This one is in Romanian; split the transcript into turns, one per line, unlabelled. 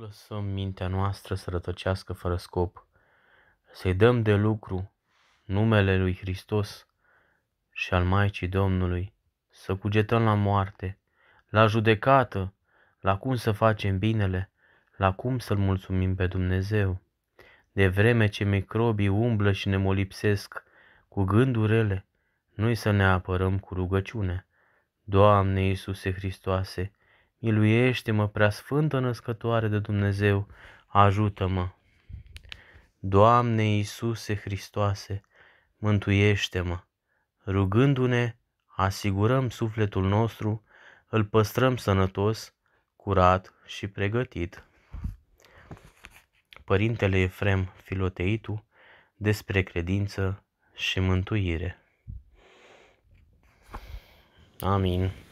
lăsăm mintea noastră să rătăcească fără scop, să-i dăm de lucru numele lui Hristos și al Maicii Domnului, să cugetăm la moarte, la judecată, la cum să facem binele, la cum să-L mulțumim pe Dumnezeu. De vreme ce microbii umblă și ne molipsesc cu gândurile, noi să ne apărăm cu rugăciune. Doamne Iisuse Hristoase, Miluiește-mă, preasfântă născătoare de Dumnezeu, ajută-mă! Doamne Iisuse Hristoase, mântuiește-mă! Rugându-ne, asigurăm sufletul nostru, îl păstrăm sănătos, curat și pregătit. Părintele Efrem Filoteitu despre credință și mântuire. Amin.